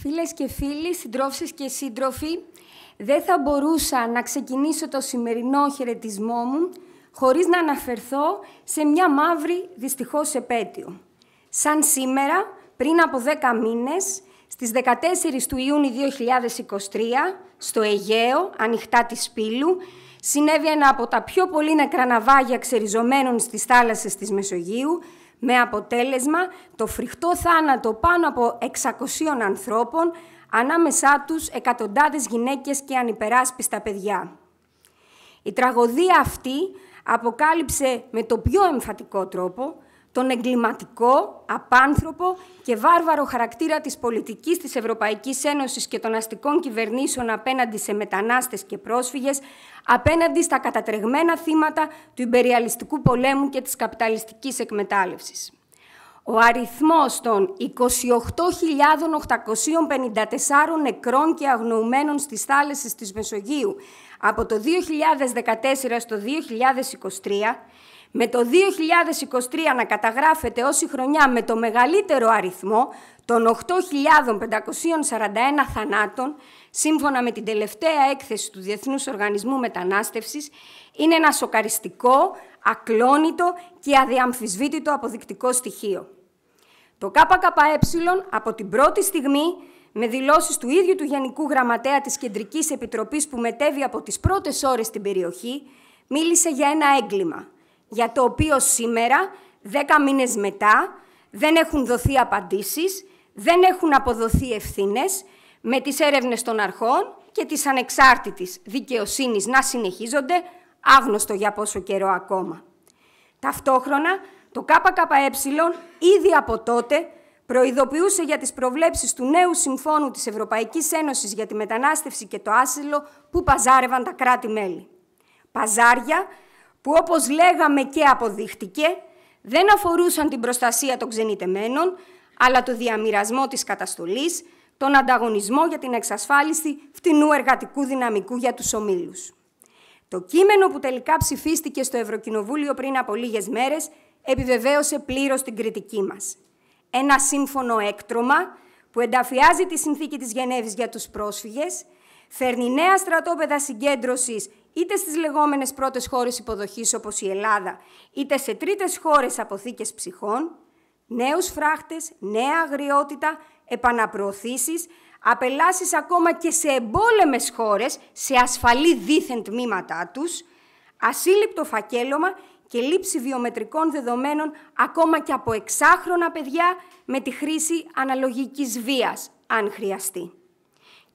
Φίλες και φίλοι, συντρόφισσες και σύντροφοι, δεν θα μπορούσα να ξεκινήσω το σημερινό χαιρετισμό μου χωρίς να αναφερθώ σε μια μαύρη, δυστυχώς, επέτειο. Σαν σήμερα, πριν από 10 μήνες, στις 14 του Ιούνιου 2023, στο Αιγαίο, ανοιχτά της Πύλου, συνέβη ένα από τα πιο πολύ νεκρά ναυάγια ξεριζωμένων στις θάλασσες της Μεσογείου, με αποτέλεσμα το φρικτό θάνατο πάνω από 600 ανθρώπων, ανάμεσά τους εκατοντάδες γυναίκες και ανυπεράσπιστα παιδιά. Η τραγωδία αυτή αποκάλυψε με το πιο εμφατικό τρόπο τον εγκληματικό, απάνθρωπο και βάρβαρο χαρακτήρα της πολιτικής της Ευρωπαϊκής Ένωσης και των αστικών κυβερνήσεων απέναντι σε μετανάστες και πρόσφυγες, απέναντι στα κατατρεγμένα θύματα του υπεριαλιστικού πολέμου και της καπιταλιστικής εκμετάλλευσης. Ο αριθμός των 28.854 νεκρών και αγνοουμένων στις θάλασσες της Μεσογείου από το 2014 στο 2023 με το 2023 να καταγράφεται όση χρονιά με το μεγαλύτερο αριθμό των 8.541 θανάτων, σύμφωνα με την τελευταία έκθεση του Διεθνούς Οργανισμού Μετανάστευσης, είναι ένα σοκαριστικό, ακλόνητο και αδιαμφισβήτητο αποδεικτικό στοιχείο. Το ΚΚΕ από την πρώτη στιγμή με δηλώσεις του ίδιου του Γενικού Γραμματέα της Κεντρικής Επιτροπής που μετέβη από τις πρώτες ώρες στην περιοχή, μίλησε για ένα έγκλημα για το οποίο σήμερα, δέκα μήνες μετά, δεν έχουν δοθεί απαντήσεις, δεν έχουν αποδοθεί ευθύνες, με τις έρευνες των αρχών και της ανεξάρτητης δικαιοσύνης να συνεχίζονται, άγνωστο για πόσο καιρό ακόμα. Ταυτόχρονα, το ΚΚΕ ήδη από τότε προειδοποιούσε για τις προβλέψεις του νέου Συμφώνου της Ευρωπαϊκής Ένωσης για τη μετανάστευση και το άσυλο που παζάρευαν τα κράτη-μέλη. Παζάρια που όπως λέγαμε και αποδείχτηκε, δεν αφορούσαν την προστασία των ξενιτεμένων, αλλά το διαμοιρασμό της καταστολής, τον ανταγωνισμό για την εξασφάλιση φτηνού εργατικού δυναμικού για τους ομίλους. Το κείμενο που τελικά ψηφίστηκε στο Ευρωκοινοβούλιο πριν από λίγες μέρες επιβεβαίωσε πλήρως την κριτική μας. Ένα σύμφωνο έκτρωμα που ενταφιάζει τη συνθήκη της Γενέβης για τους πρόσφυγες, φέρνει νέα στρατόπεδα συγκέντρωσης είτε στις λεγόμενες πρώτες χώρες υποδοχής όπως η Ελλάδα, είτε σε τρίτες χώρες αποθήκες ψυχών, νέους φράχτες, νέα αγριότητα, επαναπροωθήσεις, απελάσεις ακόμα και σε εμπόλεμες χώρες, σε ασφαλή δίθεν τμήματά τους, ασύλληπτο φακέλωμα και λήψη βιομετρικών δεδομένων ακόμα και από εξάχρονα παιδιά με τη χρήση αναλογικής βίας, αν χρειαστεί.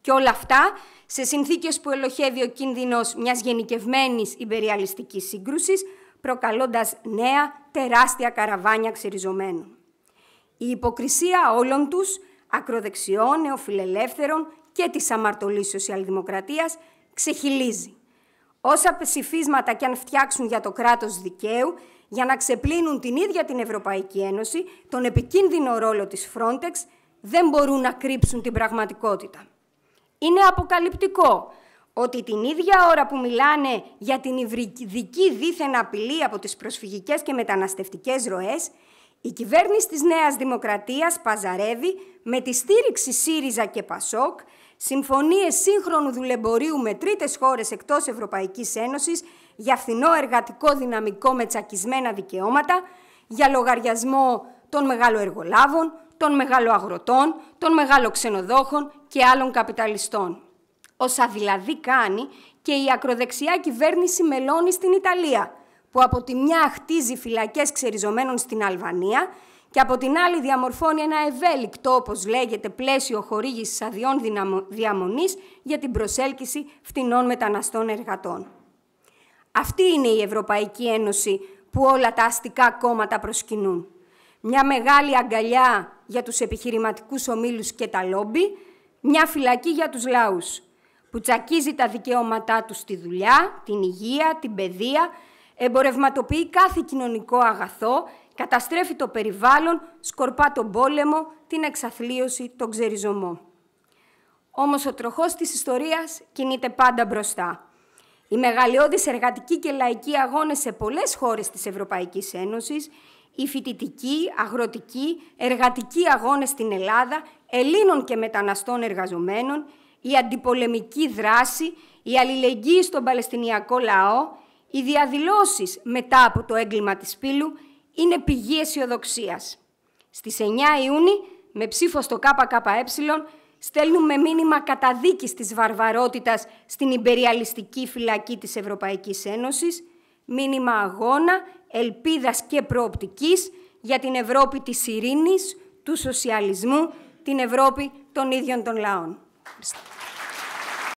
Και όλα αυτά σε συνθήκες που ελοχεύει ο κίνδυνος μιας γενικευμένης υπεριαλιστικής σύγκρουσης, προκαλώντας νέα τεράστια καραβάνια ξεριζωμένων. Η υποκρισία όλων τους, ακροδεξιών, νεοφιλελεύθερων και της αμαρτωλής σοσιαλδημοκρατίας, ξεχυλίζει. Όσα ψηφίσματα κι αν φτιάξουν για το κράτος δικαίου, για να ξεπλύνουν την ίδια την Ευρωπαϊκή Ένωση, τον επικίνδυνο ρόλο της Frontex, δεν μπορούν να κρύψουν την πραγματικότητα είναι αποκαλυπτικό ότι την ίδια ώρα που μιλάνε για την υβριδική δίθεν απειλή από τις προσφυγικές και μεταναστευτικές ροές, η κυβέρνηση της Νέας Δημοκρατίας παζαρεύει με τη στήριξη ΣΥΡΙΖΑ και ΠΑΣΟΚ συμφωνίες σύγχρονου δουλεμπορίου με τρίτες χώρες εκτός Ευρωπαϊκής Ένωσης για φθηνό εργατικό δυναμικό με τσακισμένα δικαιώματα, για λογαριασμό των μεγάλων εργολάβων, των μεγάλων αγροτών, των μεγάλων ξενοδόχων και άλλων καπιταλιστών. Όσα δηλαδή κάνει και η ακροδεξιά κυβέρνηση μελώνει στην Ιταλία, που από τη μια χτίζει φυλακές ξεριζωμένων στην Αλβανία και από την άλλη διαμορφώνει ένα ευέλικτο, όπως λέγεται, πλαίσιο χορήγησης αδειών διαμονής για την προσέλκυση φτηνών μεταναστών εργατών. Αυτή είναι η Ευρωπαϊκή Ένωση που όλα τα αστικά κόμματα προσκυνούν. Μια μεγάλη αγκαλιά για τους επιχειρηματικούς ομίλους και τα λόμπι, μια φυλακή για τους λαούς που τσακίζει τα δικαιώματά τους στη δουλειά, την υγεία, την παιδεία, εμπορευματοποιεί κάθε κοινωνικό αγαθό, καταστρέφει το περιβάλλον, σκορπά τον πόλεμο, την εξαθλίωση, τον ξεριζωμό. Όμως ο τροχός της ιστορίας κινείται πάντα μπροστά. Οι μεγαλειώδεις εργατικοί και λαϊκοί αγώνες σε πολλές χώρες της Ευρωπαϊκής Ένωσης, οι φοιτητικοί, αγροτικοί, εργατικοί αγώνες στην Ελλάδα, Ελλήνων και μεταναστών εργαζομένων, η αντιπολεμική δράση, η αλληλεγγύη στον Παλαιστινιακό λαό, οι διαδηλώσεις μετά από το έγκλημα της πύλου είναι πηγή αισιοδοξίας. Στις 9 Ιούνιου, με ψήφο στο ΚΚΕ, στέλνουμε μήνυμα καταδίκης της βαρβαρότητας στην υπεριαλιστική φυλακή της Ευρωπαϊκής Ένωσης, μήνυμα αγώνα, ελπίδας και προοπτικής για την Ευρώπη της ειρήνης, του σοσιαλισμού, την Ευρώπη των ίδιων των λαών.